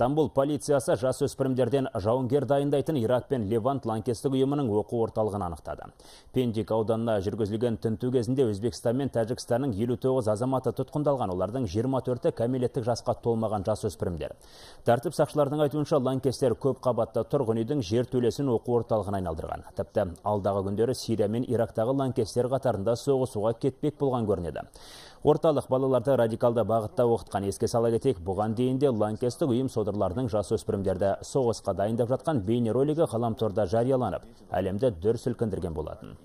Стамбул полициясы жас өспірімдерден жауынгер дайындайтын Ирак пен Левант ланкестік ұйымының оқу орталығын анықтады. Пендик ауданына жүргізілген тінту кезінде Өзбекстан мен Тәжікстанның 59 азаматы тұтқындалған, олардың 24-і кәмелеттік жасқа толмаған жас өспірімдер. Тәртіп сақшыларының айтуынша ланкестер көп қабатты тұрғын үйдің жер төлесін оқу орталығына айналдырған. Тіпті алдағы күндері Сирия мен Ирактағы ланкестер қатарында соғысуға кетпек болған көрінеді. Орталық балаларды радикалды бағытта оқытқан еске сала кетейік, бұған дейін де ланкестік ұйым жас өспірімдерді соғысқа дайындап жатқан бейнеролигі ғаламторда жарияланып әлемді дүр сілкіндірген болатын